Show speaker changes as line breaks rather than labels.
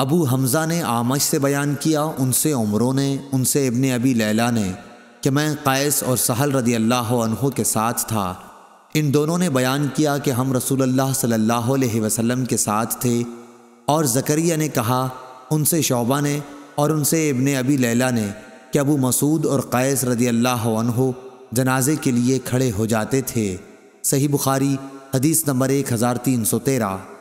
अबू हमज़ा ने आमश से बयान किया उनसे उमरों ने उनसे इबन अबी लैला ने कि मैं कैस और सहल रदी अल्लाह के साथ था इन दोनों ने बयान किया कि हम रसूलुल्लाह सल्लल्लाहु अलैहि वसल्लम के साथ थे और जकरिया ने कहा उनसे शोबा ने और उनसे इबन अबी लैला ने कि अबू मसूद और कैस रदी अल्लाह जनाजे के लिए खड़े हो जाते थे सही बुखारी हदीस नंबर एक हज़ार तीन सौ तेरह